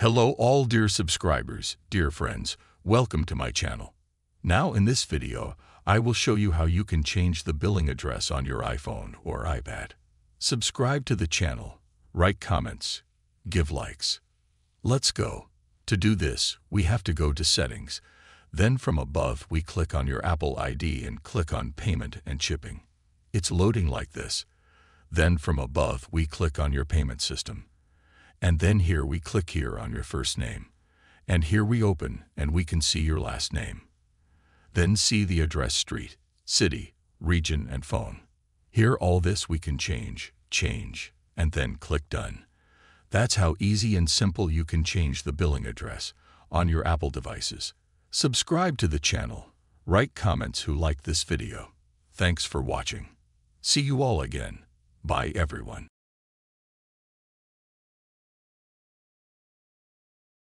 Hello all dear subscribers, dear friends, welcome to my channel. Now in this video, I will show you how you can change the billing address on your iPhone or iPad. Subscribe to the channel, write comments, give likes. Let's go. To do this, we have to go to Settings. Then from above, we click on your Apple ID and click on Payment and Shipping. It's loading like this. Then from above, we click on your payment system. And then here we click here on your first name. And here we open and we can see your last name. Then see the address street, city, region, and phone. Here all this we can change, change, and then click done. That's how easy and simple you can change the billing address on your Apple devices. Subscribe to the channel. Write comments who like this video. Thanks for watching. See you all again. Bye everyone.